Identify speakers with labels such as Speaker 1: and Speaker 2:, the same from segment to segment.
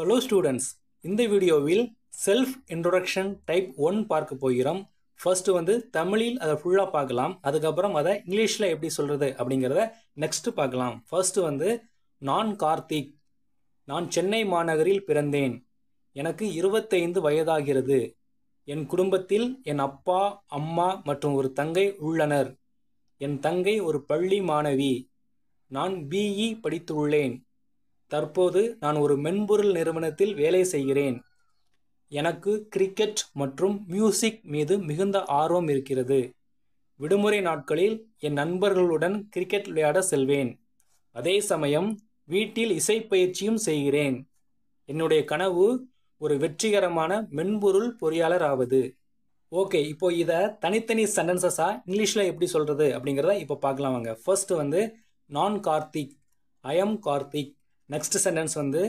Speaker 1: hello students இந்த வீடியோவில் self introduction type one பார்க்க போகிறோம் ஃபர்ஸ்ட் வந்து தமிழில் அதை ஃபுல்லாக பார்க்கலாம் அதுக்கப்புறம் அதை இங்கிலீஷில் எப்படி சொல்கிறது அப்படிங்கிறத நெக்ஸ்ட் பார்க்கலாம் ஃபர்ஸ்ட் வந்து நான் கார்த்திக் நான் சென்னை மாநகரில் பிறந்தேன் எனக்கு இருபத்தைந்து வயதாகிறது என் குடும்பத்தில் என் அப்பா அம்மா மற்றும் ஒரு தங்கை உள்ளனர் என் தங்கை ஒரு பள்ளி மாணவி நான் பிஇ e படித்துள்ளேன் தற்போது நான் ஒரு மென்பொருள் நிறுவனத்தில் வேலை செய்கிறேன் எனக்கு கிரிக்கெட் மற்றும் மியூசிக் மீது மிகுந்த ஆர்வம் இருக்கிறது விடுமுறை நாட்களில் என் நண்பர்களுடன் கிரிக்கெட் விளையாட செல்வேன் அதே சமயம் வீட்டில் இசைப்பயிற்சியும் செய்கிறேன் என்னுடைய கனவு ஒரு வெற்றிகரமான மென்பொருள் பொறியாளர் ஆவது ஓகே இப்போ இதை தனித்தனி சென்டென்சஸாக இங்கிலீஷில் எப்படி சொல்கிறது அப்படிங்கிறத இப்போ பார்க்கலாம் வாங்க ஃபர்ஸ்ட் வந்து நான் Karthik I am Karthik next sentence வந்து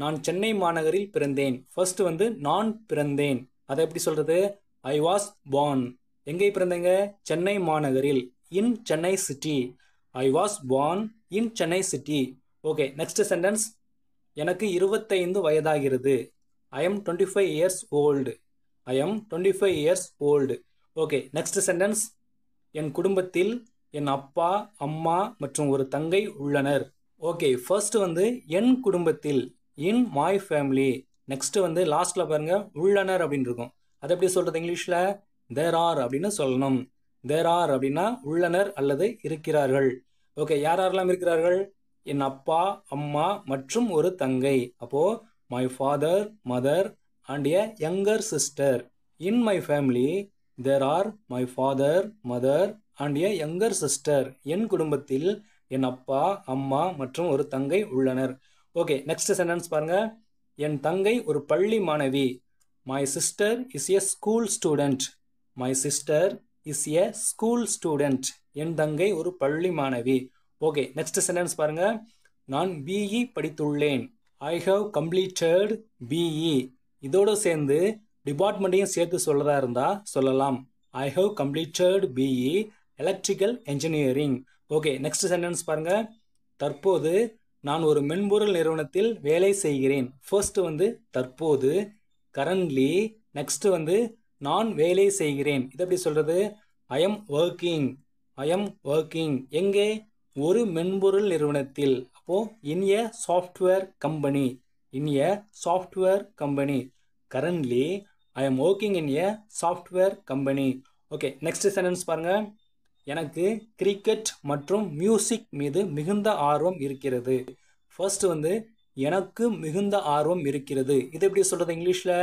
Speaker 1: நான் சென்னை மாநகரில் பிறந்தேன் ஃபர்ஸ்ட் வந்து நான் பிறந்தேன் அதை எப்படி சொல்கிறது ஐ வாஸ் பார்ன் எங்கே பிறந்தேங்க சென்னை மாநகரில் in Chennai city I was born in Chennai city okay next sentence எனக்கு இருபத்தைந்து வயதாகிறது I am twenty five years old I am twenty five years old okay next sentence என் குடும்பத்தில் என் அப்பா அம்மா மற்றும் ஒரு தங்கை உள்ளனர் ஓகே ஃபர்ஸ்ட் வந்து என் குடும்பத்தில் இன் மை ஃபேமிலி நெக்ஸ்ட் வந்து லாஸ்ட்ல பாருங்க உள்ளனர் அப்படின்னு இருக்கும் அதை எப்படி சொல்றது இங்கிலீஷ்ல தேர் ஆர் அப்படின்னு சொல்லணும் தேர் ஆர் அப்படின்னா உள்ளனர் அல்லது இருக்கிறார்கள் ஓகே யார் யாரெல்லாம் இருக்கிறார்கள் என் அப்பா அம்மா மற்றும் ஒரு தங்கை அப்போ my father mother and a younger sister in my family there are my father mother and a younger sister என் குடும்பத்தில் என் அப்பா அம்மா மற்றும் ஒரு தங்கை உள்ளனர் ஓகே நெக்ஸ்ட் சென்டென்ஸ் பாருங்க என் தங்கை ஒரு பள்ளி மாணவி my sister is a school student my sister is a school student என் தங்கை ஒரு பள்ளி மாணவி ஓகே நெக்ஸ்ட் சென்டென்ஸ் பாருங்க நான் பிஇ e படித்துள்ளேன் ஐ ஹவ் கம்ப்ளீட்டட் பிஇ இதோடு சேர்ந்து டிபார்ட்மெண்ட்டையும் சேர்த்து சொல்கிறதா இருந்தால் சொல்லலாம் I have completed BE electrical engineering okay next sentence பாருங்க தற்போது நான் ஒரு மென்பொருள் நிறுவனத்தில் வேலை செய்கிறேன் ஃபர்ஸ்ட் வந்து தற்போது கரண்ட்லி நெக்ஸ்ட் வந்து நான் வேலை செய்கிறேன் இது எப்படி சொல்றது I am working I am working எங்கே ஒரு மென்பொருள் நிறுவனத்தில் அப்போ in a software company in a software company currently I am working in a software company okay next sentence பாருங்கள் எனக்கு கிரிக்கெட் மற்றும் மியூசிக் மீது மிகுந்த ஆர்வம் இருக்கிறது ஃபர்ஸ்ட் வந்து எனக்கு மிகுந்த ஆர்வம் இருக்கிறது இது எப்படி சொல்கிறது இங்கிலீஷில்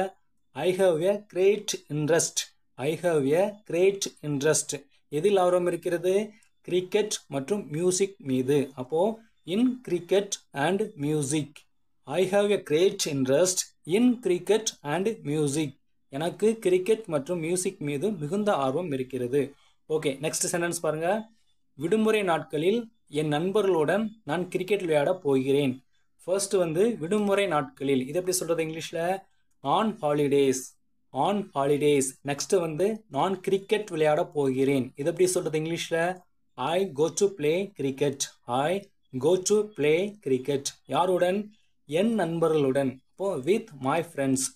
Speaker 1: I have a great interest I have a great interest எதில் ஆர்வம் இருக்கிறது கிரிக்கெட் மற்றும் மியூசிக் மீது அப்போது in cricket and music I have a great interest in cricket and music எனக்கு கிரிக்கெட் மற்றும் மியூசிக் மீது மிகுந்த ஆர்வம் இருக்கிறது ஓகே நெக்ஸ்ட் சென்டென்ஸ் பாருங்க விடுமுறை நாட்களில் என் நண்பர்களுடன் நான் கிரிக்கெட் விளையாட போகிறேன் ஃபர்ஸ்ட் வந்து விடுமுறை நாட்களில் இது எப்படி சொல்கிறது இங்கிலீஷில் on holidays on holidays next வந்து நான் கிரிக்கெட் விளையாட போகிறேன் இது எப்படி சொல்கிறது இங்கிலீஷில் I go to play cricket I go to play cricket யாருடன் என் நண்பர்களுடன் இப்போ with my friends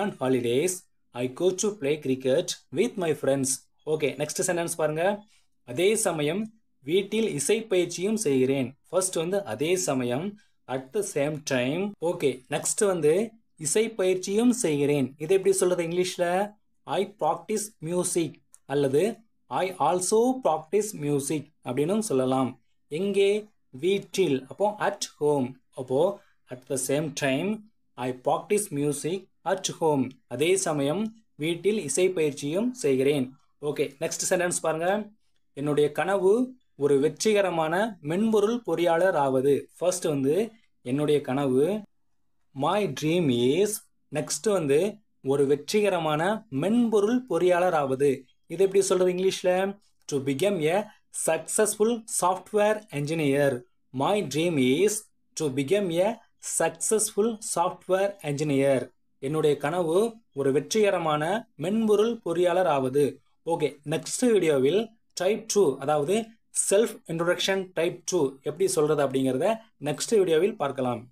Speaker 1: on holidays I go to play cricket with my friends okay next sentence பாருங்கள் அதே சமயம் வீட்டில் இசை பயிற்சியும் செய்கிறேன் ஃபர்ஸ்ட் வந்து அதே சமயம் at the same time okay next வந்து இசை பயிற்சியும் செய்கிறேன் இது எப்படி சொல்கிறது இங்கிலீஷில் ஐ ப்ராக்டிஸ் மியூசிக் அல்லது ஐ ஆல்சோ ப்ராக்டிஸ் மியூசிக் அப்படின்னு சொல்லலாம் எங்கே வீட்டில் அப்போ அட் ஹோம் அப்போது at the same time I practise music at home அதே சமயம் வீட்டில் இசை பயிற்சியும் செய்கிறேன் ஓகே நெக்ஸ்ட் சென்டென்ஸ் பாருங்க என்னுடைய கனவு ஒரு வெற்றிகரமான மென்பொருள் பொறியாளர் ஆவது ஃபர்ஸ்ட் வந்து என்னுடைய கனவு மை ட்ரீம் இஸ் நெக்ஸ்ட் வந்து ஒரு வெற்றிகரமான மென்பொருள் பொறியாளர் ஆவது இது எப்படி சொல்றது இங்கிலீஷ்ல to become a successful software engineer my dream is to become a successful software engineer என்னுடைய கனவு ஒரு வெற்றிகரமான மென்பொருள் பொறியாளர் ஆவது ஓகே நெக்ஸ்ட் வீடியோவில் டைப் டூ அதாவது செல்ஃப் இன்ட்ரொடக்ஷன் டைப் டூ எப்படி சொல்கிறது அப்படிங்கிறத நெக்ஸ்ட் வீடியோவில் பார்க்கலாம்